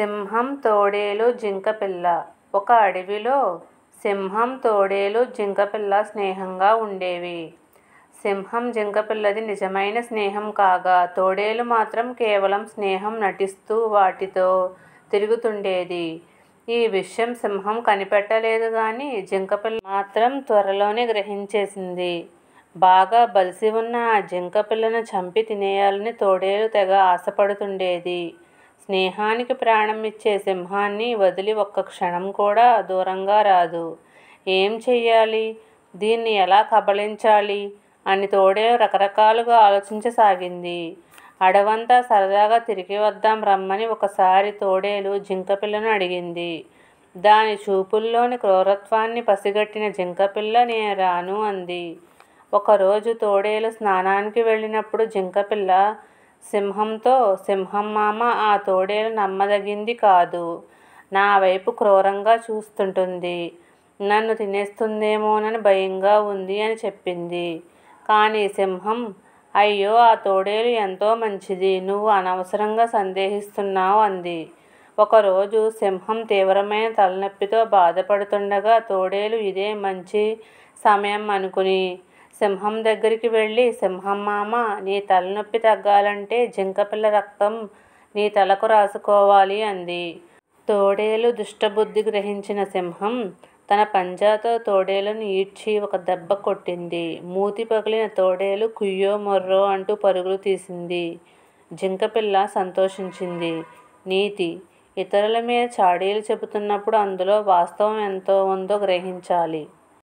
సింహం తోడేలు జింకపిల్ల ఒక అడవిలో సింహం తోడేలు జింకపిల్ల స్నేహంగా ఉండేవి సింహం జింకపిల్లది నిజమైన స్నేహం కాగా తోడేలు మాత్రం కేవలం స్నేహం నటిస్తూ వాటితో తిరుగుతుండేది ఈ విషయం సింహం కనిపెట్టలేదు కానీ జింకపిల్ల మాత్రం త్వరలోనే గ్రహించేసింది బాగా బలిసి ఉన్న ఆ జింకపిల్లను చంపి తినేయాలని తోడేలు తెగ ఆశపడుతుండేది స్నేహానికి ప్రాణం ఇచ్చే సింహాన్ని వదిలి ఒక్క క్షణం కూడా దూరంగా రాదు ఏం చెయ్యాలి దీన్ని ఎలా కబలించాలి అని తోడే రకరకాలుగా ఆలోచించసాగింది అడవంతా సరదాగా తిరిగి వద్దాం రమ్మని ఒకసారి తోడేలు జింకపిల్లను అడిగింది దాని చూపుల్లోని క్రూరత్వాన్ని పసిగట్టిన జింకపిల్ల నేను రాను అంది ఒకరోజు తోడేలు స్నానానికి వెళ్ళినప్పుడు జింకపిల్ల సింహంతో సింహం మామ ఆ తోడేలు నమ్మదగింది కాదు నా వైపు క్రూరంగా చూస్తుంటుంది నన్ను తినేస్తుందేమోనని భయంగా ఉంది అని చెప్పింది కానీ సింహం అయ్యో ఆ తోడేలు ఎంతో మంచిది నువ్వు అనవసరంగా సందేహిస్తున్నావు అంది ఒకరోజు సింహం తీవ్రమైన తలనొప్పితో బాధపడుతుండగా తోడేలు ఇదే మంచి సమయం అనుకుని సింహం దగ్గరికి వెళ్ళి సింహం మామ నీ తలనొప్పి తగ్గాలంటే జింకపిల్ల రక్తం నీ తలకు రాసుకోవాలి అంది తోడేలు దుష్టబుద్ధి గ్రహించిన సింహం తన పంజాతో తోడేలను ఈడ్చి ఒక దెబ్బ కొట్టింది మూతి పగిలిన తోడేలు కుయ్యో మొర్రో అంటూ పరుగులు తీసింది జింకపిల్ల సంతోషించింది నీతి ఇతరుల మీద చాడీలు చెబుతున్నప్పుడు అందులో వాస్తవం ఎంతో ఉందో గ్రహించాలి